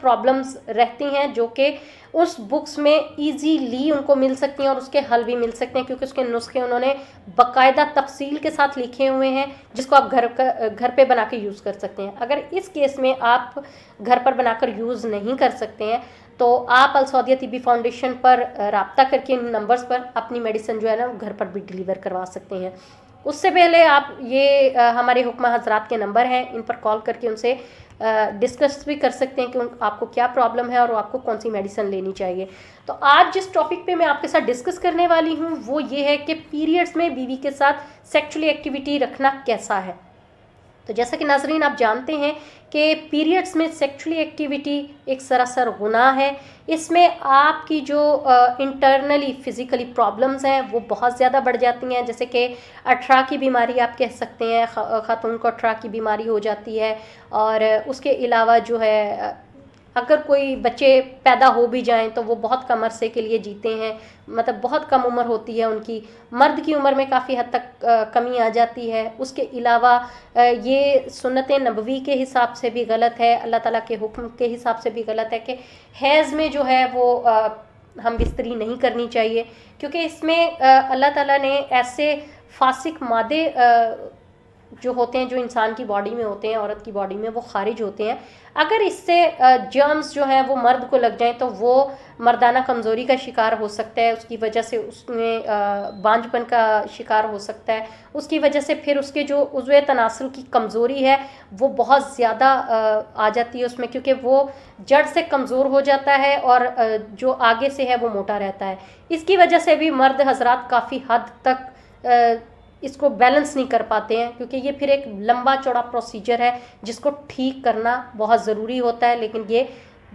problems रहती हैं जो कि उस बुक्स में इजीली उनको मिल सकती हैं और उसके हल भी मिल सकते हैं क्योंकि उसके नुस्खे उन्होंने बाकायदा तफसील के साथ लिखे हुए हैं जिसको आप घर घर पे बना के यूज़ कर सकते हैं अगर इस केस में आप घर पर बनाकर यूज़ नहीं कर सकते हैं तो आप अलसौदिया तिबी फाउंडेशन पर रबता करके इन नंबर्स पर अपनी मेडिसिन जो है ना घर पर भी डिलीवर करवा सकते हैं उससे पहले आप ये आ, हमारे हुक्म हजरात के नंबर हैं इन पर कॉल करके उनसे डिस्कस भी कर सकते हैं कि आपको क्या प्रॉब्लम है और आपको कौन सी मेडिसिन लेनी चाहिए तो आज जिस टॉपिक पे मैं आपके साथ डिस्कस करने वाली हूँ वो ये है कि पीरियड्स में बीवी के साथ सेक्चुअली एक्टिविटी रखना कैसा है तो जैसा कि नाजरीन आप जानते हैं कि पीरियड्स में सेक्चुअली एक्टिविटी एक सरासर गुना है इसमें आपकी जो इंटरनली फिज़िकली प्रॉब्लम्स हैं वो बहुत ज़्यादा बढ़ जाती हैं जैसे कि अठरा की बीमारी आप कह सकते हैं ख़ातून को अठरा की बीमारी हो जाती है और उसके अलावा जो है अगर कोई बच्चे पैदा हो भी जाएं तो वो बहुत कम अरसे के लिए जीते हैं मतलब बहुत कम उम्र होती है उनकी मर्द की उम्र में काफ़ी हद तक कमी आ जाती है उसके अलावा ये सुनत नबवी के हिसाब से भी गलत है अल्लाह ताला के हुक्म के हिसाब से भी गलत है कि हैज़ में जो है वो हम बिस्तरी नहीं करनी चाहिए क्योंकि इसमें अल्लाह ताला ने ऐसे फासिक मादे आ, जो होते हैं जो इंसान की बॉडी में होते हैं औरत की बॉडी में वो खारिज होते हैं अगर इससे जर्म्स जो हैं वो मर्द को लग जाएं तो वो मर्दाना कमज़ोरी का शिकार हो सकता है उसकी वजह से उसमें बांझपन का शिकार हो सकता है उसकी वजह से फिर उसके जो उजव तनासर की कमज़ोरी है वो बहुत ज़्यादा आ जाती है उसमें क्योंकि वो जड़ से कमज़ोर हो जाता है और जो आगे से है वो मोटा रहता है इसकी वजह से भी मर्द हजरात काफ़ी हद तक इसको बैलेंस नहीं कर पाते हैं क्योंकि ये फिर एक लंबा चौड़ा प्रोसीजर है जिसको ठीक करना बहुत ज़रूरी होता है लेकिन ये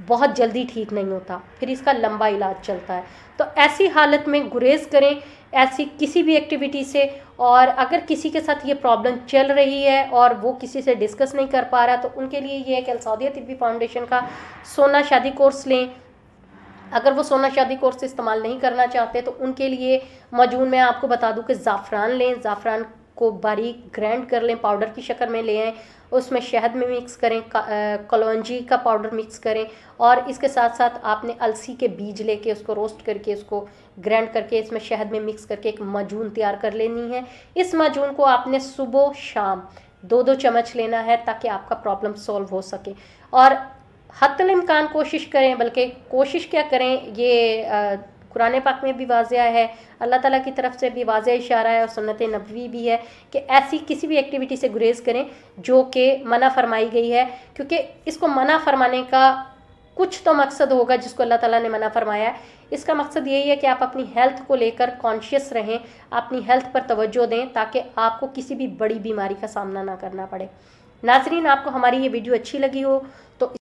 बहुत जल्दी ठीक नहीं होता फिर इसका लंबा इलाज चलता है तो ऐसी हालत में गुरेज करें ऐसी किसी भी एक्टिविटी से और अगर किसी के साथ ये प्रॉब्लम चल रही है और वो किसी से डिस्कस नहीं कर पा रहा तो उनके लिए ये एक अलसादिया तिब्बी फाउंडेशन का सोना शादी कोर्स लें अगर वो सोना शादी कोर्स इस्तेमाल नहीं करना चाहते तो उनके लिए मजून मैं आपको बता दूं कि ज़ाफ़रान लें ज़ाफ़रान को बारीक ग्रैंड कर लें पाउडर की शक्ल में ले आएँ उसमें शहद में मिक्स करें कलौजी का पाउडर मिक्स करें और इसके साथ साथ आपने अलसी के बीज लेके उसको रोस्ट करके उसको ग्रैंड करके इसमें शहद में मिक्स करके एक मजून तैयार कर लेनी है इस मजून को आपने सुबह शाम दो दो चम्मच लेना है ताकि आपका प्रॉब्लम सॉल्व हो सके और हतलमकान कोशिश करें बल्कि कोशिश क्या करें ये कुरान पाक में भी वाजिया है अल्लाह ताला की तरफ से भी वाजिया इशारा है और सुनत नबवी भी है कि ऐसी किसी भी एक्टिविटी से गुरेज करें जो कि मना फरमाई गई है क्योंकि इसको मना फरमाने का कुछ तो मकसद होगा जिसको अल्लाह ताला ने मना फरमाया है इसका मकसद यही है कि आप अपनी हेल्थ को लेकर कॉन्शियस रहें अपनी हेल्थ पर तवज्जो दें ताकि आपको किसी भी बड़ी बीमारी का सामना ना करना पड़े नाजरीन आपको हमारी ये वीडियो अच्छी लगी हो तो